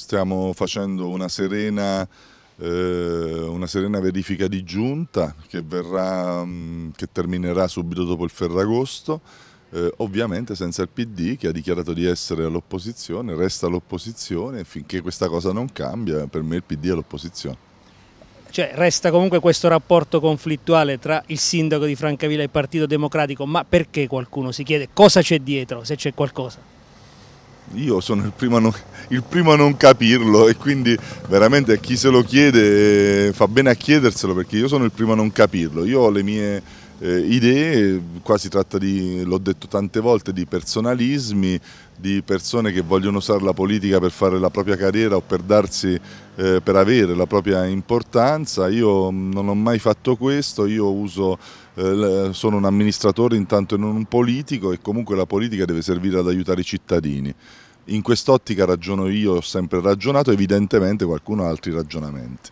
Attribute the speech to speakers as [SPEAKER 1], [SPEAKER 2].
[SPEAKER 1] stiamo facendo una serena, eh, una serena verifica di giunta che, verrà, mm, che, terminerà subito dopo il Ferragosto, eh, ovviamente senza il PD che ha dichiarato di essere all'opposizione, resta all'opposizione e finché questa cosa non cambia per me il PD è l'opposizione.
[SPEAKER 2] Cioè resta comunque questo rapporto conflittuale tra il sindaco di Francavilla e il Partito Democratico, ma perché qualcuno si chiede cosa c'è dietro, se c'è qualcosa?
[SPEAKER 1] io sono il primo, non, il primo, a non, capirlo e quindi veramente a chi se lo chiede eh, fa bene a chiederselo perché io sono il primo a non capirlo. Io ho le mie eh, idee, qua si tratta di, l'ho detto tante volte, di personalismi, di persone che vogliono usare la politica per fare la propria carriera o per, darsi, eh, per avere la propria importanza, io mm, non ho mai fatto questo, io uso, eh, sono un amministratore intanto e non un politico e comunque la politica deve servire ad aiutare i cittadini. In quest'ottica ragiono io, ho sempre ragionato, evidentemente qualcuno ha altri ragionamenti.